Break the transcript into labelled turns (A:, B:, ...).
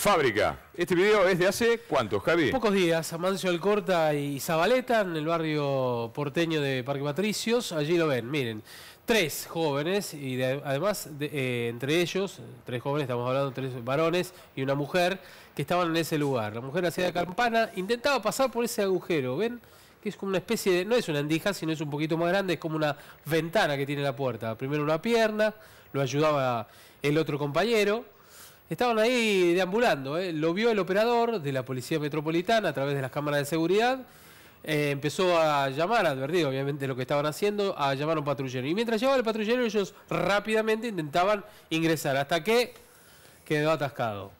A: Fábrica. Este video es de hace cuánto, Javi? Pocos
B: días. Amancio Alcorta y Zabaleta, en el barrio porteño de Parque Patricios. Allí lo ven, miren. Tres jóvenes, y además eh, entre ellos, tres jóvenes, estamos hablando de tres varones y una mujer, que estaban en ese lugar. La mujer hacía campana, intentaba pasar por ese agujero, ¿ven? que es como una especie de, no es una andija, sino es un poquito más grande, es como una ventana que tiene la puerta. Primero una pierna, lo ayudaba el otro compañero, Estaban ahí deambulando, ¿eh? lo vio el operador de la Policía Metropolitana a través de las cámaras de seguridad. Eh, empezó a llamar, advertido obviamente lo que estaban haciendo, a llamar a un patrullero. Y mientras llegaba el patrullero, ellos rápidamente intentaban ingresar, hasta que quedó atascado.